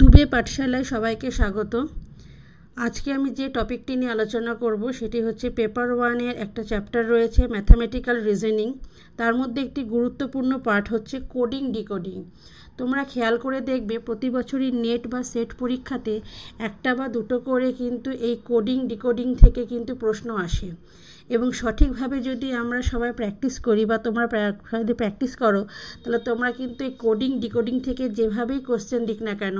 দুবে পাঠশালায় সবাইকে স্বাগত আজকে আমি যে টপিকটি নিয়ে আলোচনা করব সেটি হচ্ছে পেপার ওয়ানের একটা চ্যাপ্টার রয়েছে ম্যাথামেটিক্যাল রিজনিং তার মধ্যে একটি গুরুত্বপূর্ণ পার্ট হচ্ছে কোডিং ডিকোডিং তোমরা খেয়াল করে দেখবে প্রতি বছরই নেট বা সেট পরীক্ষাতে একটা বা দুটো করে কিন্তু এই কোডিং ডিকোডিং থেকে কিন্তু প্রশ্ন আসে এবং সঠিকভাবে যদি আমরা সবাই প্র্যাকটিস করি বা তোমরা যদি প্র্যাকটিস করো তাহলে তোমরা কিন্তু এই কোডিং ডিকোডিং থেকে যেভাবেই কোশ্চেন দিক না কেন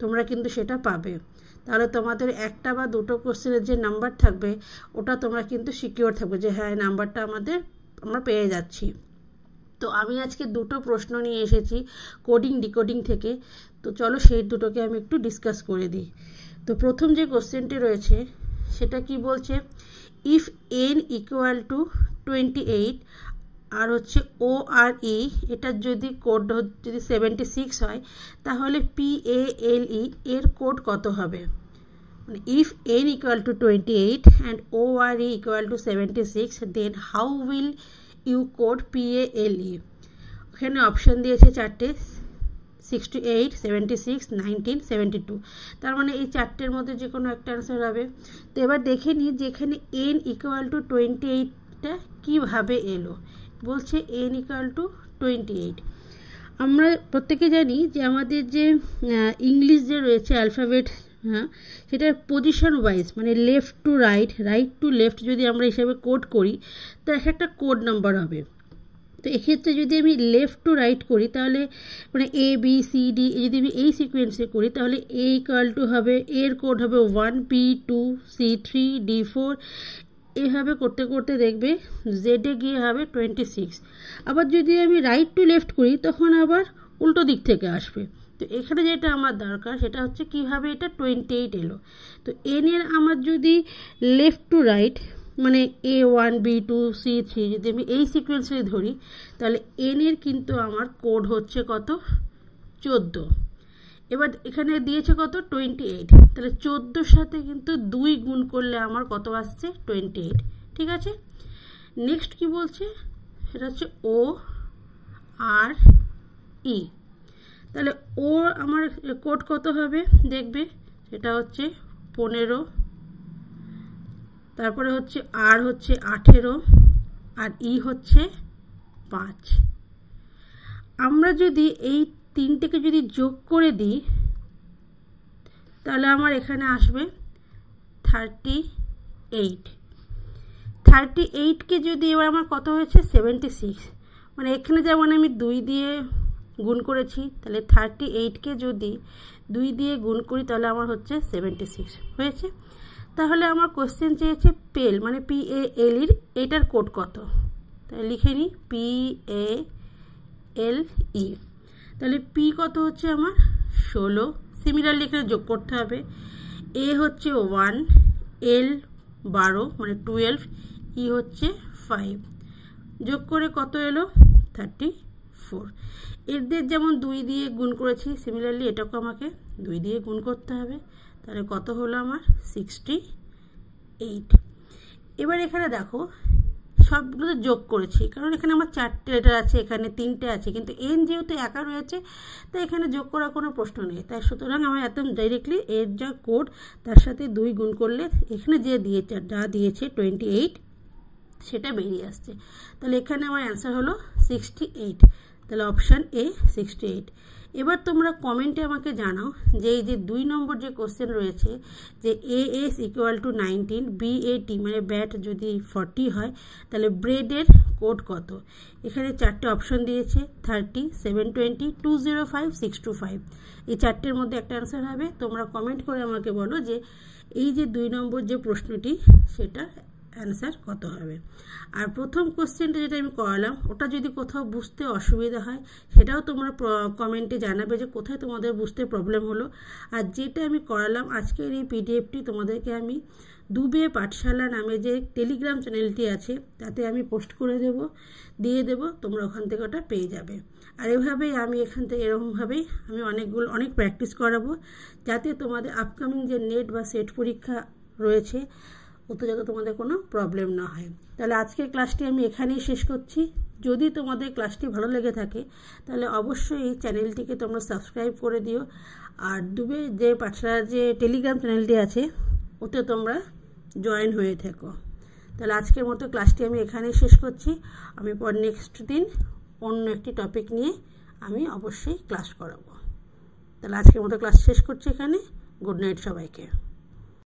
তোমরা কিন্তু সেটা পাবে তাহলে তোমাদের একটা বা দুটো কোশ্চেনের যে নাম্বার থাকবে ওটা তোমরা কিন্তু সিকিওর থাকবে যে হ্যাঁ নাম্বারটা আমাদের আমরা পেয়ে যাচ্ছি তো আমি আজকে দুটো প্রশ্ন নিয়ে এসেছি কোডিং ডিকোডিং থেকে তো চলো সেই দুটোকে আমি একটু ডিসকাস করে দিই তো প্রথম যে কোশ্চেনটি রয়েছে সেটা কি বলছে if N equal to twenty eight আর হচ্ছে ও আর ই e, এটার যদি কোড যদি সেভেন্টি সিক্স হয় তাহলে পি এ এল ই এর কোড কত হবে মানে if N equal to twenty eight and O R E equal to seventy six then how will you code P A L E ওখানে অপশান দিয়েছে চারটে sixty eight seventy six nineteen seventy two তার মানে এই চারটের মধ্যে যে কোনো একটা অ্যান্সার হবে তো এবার দেখে নিই যেখানে এন ইকুয়াল টু টোয়েন্টি এইটটা কীভাবে এলো বলছে N equal to twenty eight আমরা প্রত্যেকে জানি যে আমাদের যে ইংলিশ যে রয়েছে অ্যালফাবেট হ্যাঁ সেটা পজিশন ওয়াইজ মানে left to right right to left যদি আমরা হিসাবে কোড করি তো একটা কোড নাম্বার হবে তো এক্ষেত্রে যদি আমি লেফট টু রাইট করি তাহলে মানে এ বি সি ডি যদি আমি এই সিকোয়েন্সে করি তাহলে এ ইকাল টু হবে এর কোড হবে one B two C three D four এভাবে করতে করতে দেখবে জেডে গিয়ে হবে টোয়েন্টি সিক্স আবার যদি আমি রাইট টু লেফট করি তখন আবার উল্টো দিক থেকে আসবে তো এখানে যেটা আমার দরকার সেটা হচ্ছে কিভাবে এটা টোয়েন্টি এইট এলো তো এনের আমার যদি লেফট টু রাইট মানে A one B two C three যদি আমি এই সিকোয়েন্সে ধরি তাহলে এনের কিন্তু আমার কোড হচ্ছে কত চোদ্দো এবার এখানে দিয়েছে কত টোয়েন্টি এইট তাহলে চোদ্দোর সাথে কিন্তু দুই গুণ করলে আমার কত আসছে টোয়েন্টি এইট ঠিক আছে নেক্সট কি বলছে সেটা হচ্ছে ও আর ই তাহলে ও আমার কোড কত হবে দেখবে সেটা হচ্ছে পনেরো তারপরে হচ্ছে আর হচ্ছে আঠেরো আর ই হচ্ছে পাঁচ আমরা যদি এই তিনটেকে যদি যোগ করে দিই তাহলে আমার এখানে আসবে থার্টি এইট থার্টি এইটকে যদি এবার আমার কত হয়েছে সেভেন্টি সিক্স মানে এখানে যেমন আমি দুই দিয়ে গুণ করেছি তাহলে থার্টি এইটকে যদি দুই দিয়ে গুণ করি তাহলে আমার হচ্ছে সেভেন্টি সিক্স হয়েছে তাহলে আমার কোশ্চেন চেয়েছে পেল মানে পি এ ইর এটার কোড কত তাহলে লিখে নিই পি এ এল ই তাহলে পি কত হচ্ছে আমার ষোলো সিমিলার লিখে যোগ করতে হবে এ হচ্ছে ওয়ান এল বারো মানে টুয়েলভ ই e হচ্ছে ফাইভ যোগ করে কত এলো থার্টি ফোর এদের যেমন দুই দিয়ে গুণ করেছি সিমিলারলি এটাকে আমাকে দুই দিয়ে গুণ করতে হবে তাহলে কত হলো আমার সিক্সটি এইট এবার এখানে দেখো সবগুলো যোগ করেছি কারণ এখানে আমার চারটে লেটার আছে এখানে তিনটে আছে কিন্তু এন যেহেতু একা রয়েছে তাই এখানে যোগ করার কোনো প্রশ্ন নেই তাই সুতরাং আমার একদম ডাইরেক্টলি এর যা কোড তার সাথে দুই গুণ করলে এখানে যে দিয়েছে যা দিয়েছে টোয়েন্টি এইট সেটা বেরিয়ে আসছে তাহলে এখানে আমার অ্যান্সার হলো সিক্সটি এইট তাহলে অপশান এ সিক্সটি এইট এবার তোমরা কমেন্টে আমাকে জানাও যে এই যে দুই নম্বর যে কোশ্চেন রয়েছে যে A S equal to nineteen B A T মানে ব্যাট যদি ফর্টি হয় তাহলে ব্রেডের কোড কত এখানে চারটে অপশন দিয়েছে thirty seven twenty two zero five six two five এই চারটের মধ্যে একটা অ্যান্সার হবে তোমরা কমেন্ট করে আমাকে বলো যে এই যে দুই নম্বর যে প্রশ্নটি সেটা অ্যান্সার কত হবে আর প্রথম কোশ্চেনটা যেটা আমি করালাম ওটা যদি কোথাও বুঝতে অসুবিধা হয় সেটাও তোমরা কমেন্টে জানাবে যে কোথায় তোমাদের বুঝতে প্রবলেম হলো আর যেটা আমি করালাম আজকের এই পিডিএফটি তোমাদেরকে আমি দুবে পাঠশালা নামে যে টেলিগ্রাম চ্যানেলটি আছে তাতে আমি পোস্ট করে দেব দিয়ে দেব তোমরা ওখান থেকে ওটা পেয়ে যাবে আর এভাবেই আমি এখান থেকে এরকমভাবেই আমি অনেকগুলো অনেক প্র্যাকটিস করাবো যাতে তোমাদের আপকামিং যে নেট বা সেট পরীক্ষা রয়েছে ওতে যাতে তোমাদের কোনো প্রবলেম না হয় তাহলে আজকের ক্লাসটি আমি এখানেই শেষ করছি যদি তোমাদের ক্লাসটি ভালো লেগে থাকে তাহলে অবশ্যই এই চ্যানেলটিকে তোমরা সাবস্ক্রাইব করে দিও আর দুবে যে পাঠশালার যে টেলিগ্রাম চ্যানেলটি আছে ওতে তোমরা জয়েন হয়ে থেকো তাহলে আজকের মতো ক্লাসটি আমি এখানেই শেষ করছি আমি পর নেক্সট দিন অন্য একটি টপিক নিয়ে আমি অবশ্যই ক্লাস করাবো তাহলে আজকের মতো ক্লাস শেষ করছি এখানে গুড নাইট সবাইকে